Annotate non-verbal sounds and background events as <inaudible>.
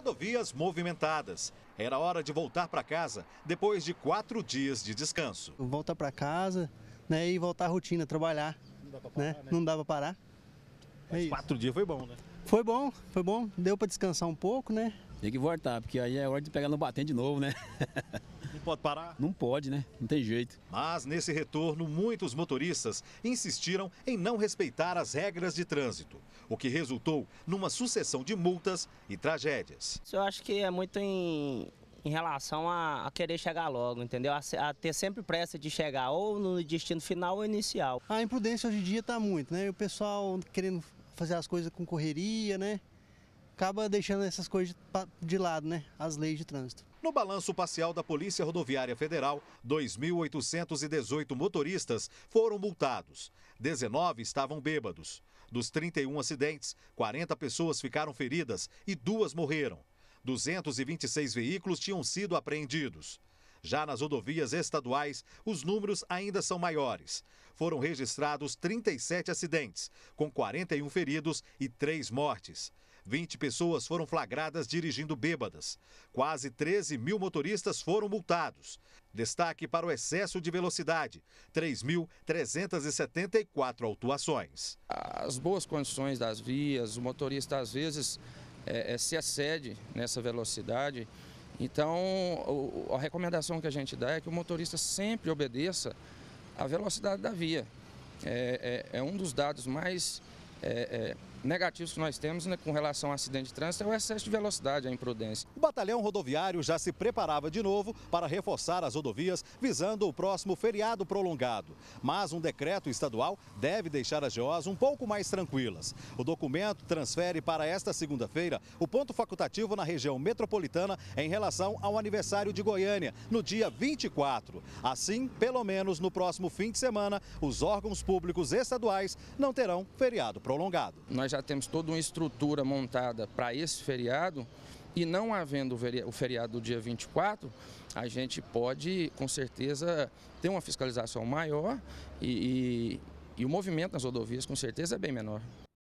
rodovias movimentadas. Era hora de voltar para casa depois de quatro dias de descanso. Voltar para casa né, e voltar à rotina, trabalhar. Não dava para né? parar. Né? Né? Não dá parar. É quatro dias foi bom, né? Foi bom, foi bom. Deu para descansar um pouco, né? Tem que voltar, porque aí é hora de pegar no batente de novo, né? <laughs> pode parar? Não pode, né? Não tem jeito. Mas nesse retorno, muitos motoristas insistiram em não respeitar as regras de trânsito, o que resultou numa sucessão de multas e tragédias. Eu acho que é muito em, em relação a, a, querer chegar logo, entendeu? A, a, ter sempre pressa de chegar ou no destino final ou inicial. A imprudência hoje em dia está muito, né? O pessoal querendo fazer as coisas com correria, né? acaba deixando essas coisas de lado, né? As leis de trânsito. No balanço parcial da Polícia Rodoviária Federal, 2.818 motoristas foram multados. 19 estavam bêbados. Dos 31 acidentes, 40 pessoas ficaram feridas e duas morreram. 226 veículos tinham sido apreendidos. Já nas rodovias estaduais, os números ainda são maiores. Foram registrados 37 acidentes, com 41 feridos e 3 mortes. 20 pessoas foram flagradas dirigindo bêbadas. Quase 13 mil motoristas foram multados. Destaque para o excesso de velocidade: 3.374 autuações. As boas condições das vias, o motorista às vezes é, é, se excede nessa velocidade. Então, o, a recomendação que a gente dá é que o motorista sempre obedeça à velocidade da via. É, é, é um dos dados mais é, é negativos que nós temos né, com relação a acidente de trânsito é o excesso de velocidade, a imprudência. O batalhão rodoviário já se preparava de novo para reforçar as rodovias visando o próximo feriado prolongado. Mas um decreto estadual deve deixar as GOs um pouco mais tranquilas. O documento transfere para esta segunda-feira o ponto facultativo na região metropolitana em relação ao aniversário de Goiânia, no dia 24. Assim, pelo menos no próximo fim de semana, os órgãos públicos estaduais não terão feriado prolongado. Nós já temos toda uma estrutura montada para esse feriado, e não havendo o feriado do dia 24, a gente pode, com certeza, ter uma fiscalização maior e, e, e o movimento nas rodovias, com certeza, é bem menor.